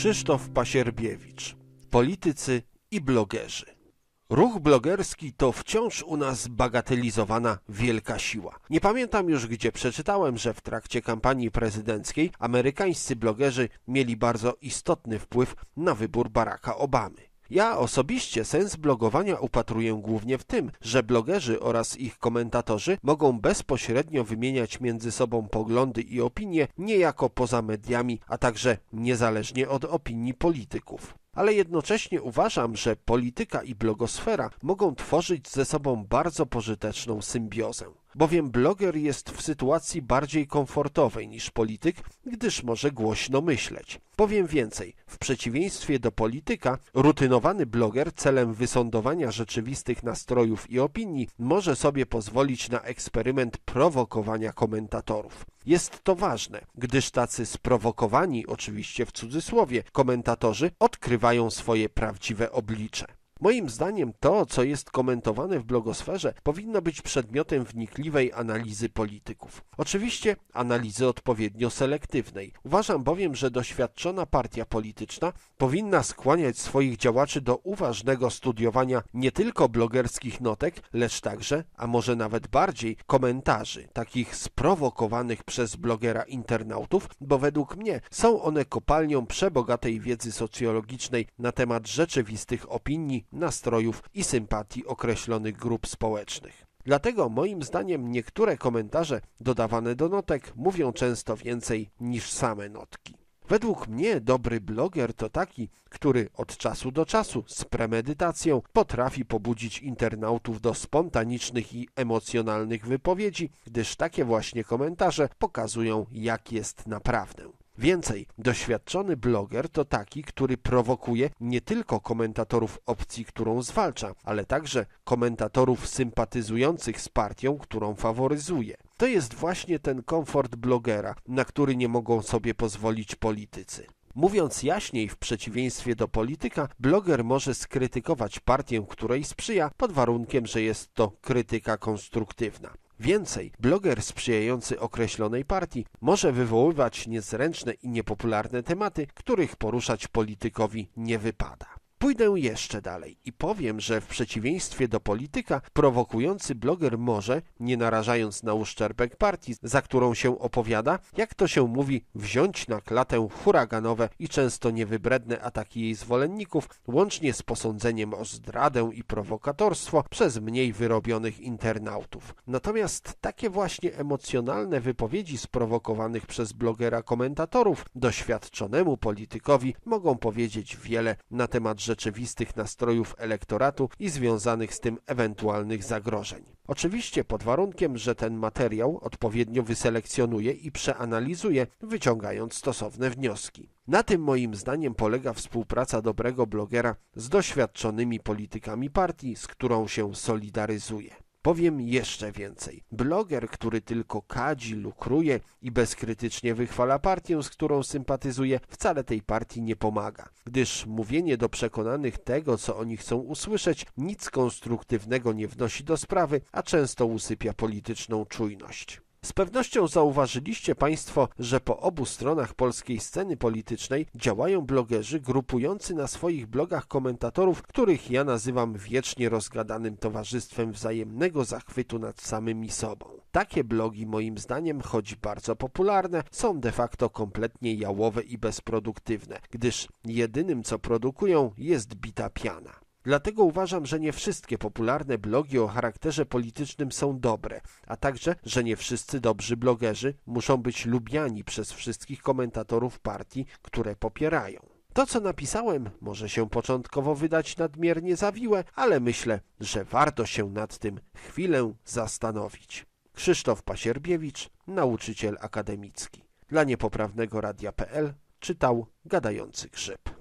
Krzysztof Pasierbiewicz, politycy i blogerzy. Ruch blogerski to wciąż u nas bagatelizowana wielka siła. Nie pamiętam już, gdzie przeczytałem, że w trakcie kampanii prezydenckiej amerykańscy blogerzy mieli bardzo istotny wpływ na wybór Baracka Obamy. Ja osobiście sens blogowania upatruję głównie w tym, że blogerzy oraz ich komentatorzy mogą bezpośrednio wymieniać między sobą poglądy i opinie niejako poza mediami, a także niezależnie od opinii polityków ale jednocześnie uważam, że polityka i blogosfera mogą tworzyć ze sobą bardzo pożyteczną symbiozę bowiem bloger jest w sytuacji bardziej komfortowej niż polityk, gdyż może głośno myśleć. Powiem więcej, w przeciwieństwie do polityka, rutynowany bloger celem wysądowania rzeczywistych nastrojów i opinii może sobie pozwolić na eksperyment prowokowania komentatorów. Jest to ważne, gdyż tacy sprowokowani, oczywiście w cudzysłowie, komentatorzy odkrywają swoje prawdziwe oblicze. Moim zdaniem to, co jest komentowane w blogosferze, powinno być przedmiotem wnikliwej analizy polityków. Oczywiście analizy odpowiednio selektywnej. Uważam bowiem, że doświadczona partia polityczna powinna skłaniać swoich działaczy do uważnego studiowania nie tylko blogerskich notek, lecz także, a może nawet bardziej, komentarzy, takich sprowokowanych przez blogera internautów, bo według mnie są one kopalnią przebogatej wiedzy socjologicznej na temat rzeczywistych opinii nastrojów i sympatii określonych grup społecznych. Dlatego moim zdaniem niektóre komentarze dodawane do notek mówią często więcej niż same notki. Według mnie dobry bloger to taki, który od czasu do czasu z premedytacją potrafi pobudzić internautów do spontanicznych i emocjonalnych wypowiedzi, gdyż takie właśnie komentarze pokazują jak jest naprawdę. Więcej, doświadczony bloger to taki, który prowokuje nie tylko komentatorów opcji, którą zwalcza, ale także komentatorów sympatyzujących z partią, którą faworyzuje. To jest właśnie ten komfort blogera, na który nie mogą sobie pozwolić politycy. Mówiąc jaśniej, w przeciwieństwie do polityka, bloger może skrytykować partię, której sprzyja, pod warunkiem, że jest to krytyka konstruktywna. Więcej, bloger sprzyjający określonej partii może wywoływać niezręczne i niepopularne tematy, których poruszać politykowi nie wypada. Pójdę jeszcze dalej i powiem, że w przeciwieństwie do polityka, prowokujący bloger może, nie narażając na uszczerbek partii, za którą się opowiada, jak to się mówi, wziąć na klatę huraganowe i często niewybredne ataki jej zwolenników, łącznie z posądzeniem o zdradę i prowokatorstwo przez mniej wyrobionych internautów. Natomiast takie właśnie emocjonalne wypowiedzi sprowokowanych przez blogera komentatorów doświadczonemu politykowi mogą powiedzieć wiele na temat rzeczywistych nastrojów elektoratu i związanych z tym ewentualnych zagrożeń. Oczywiście pod warunkiem, że ten materiał odpowiednio wyselekcjonuje i przeanalizuje, wyciągając stosowne wnioski. Na tym moim zdaniem polega współpraca dobrego blogera z doświadczonymi politykami partii, z którą się solidaryzuje. Powiem jeszcze więcej. Bloger, który tylko kadzi, lukruje i bezkrytycznie wychwala partię, z którą sympatyzuje, wcale tej partii nie pomaga, gdyż mówienie do przekonanych tego, co oni chcą usłyszeć, nic konstruktywnego nie wnosi do sprawy, a często usypia polityczną czujność. Z pewnością zauważyliście Państwo, że po obu stronach polskiej sceny politycznej działają blogerzy grupujący na swoich blogach komentatorów, których ja nazywam wiecznie rozgadanym towarzystwem wzajemnego zachwytu nad samymi sobą. Takie blogi moim zdaniem, choć bardzo popularne, są de facto kompletnie jałowe i bezproduktywne, gdyż jedynym co produkują jest bita piana. Dlatego uważam, że nie wszystkie popularne blogi o charakterze politycznym są dobre, a także, że nie wszyscy dobrzy blogerzy muszą być lubiani przez wszystkich komentatorów partii, które popierają. To, co napisałem, może się początkowo wydać nadmiernie zawiłe, ale myślę, że warto się nad tym chwilę zastanowić. Krzysztof Pasierbiewicz, nauczyciel akademicki. Dla niepoprawnego radia.pl czytał gadający grzyb.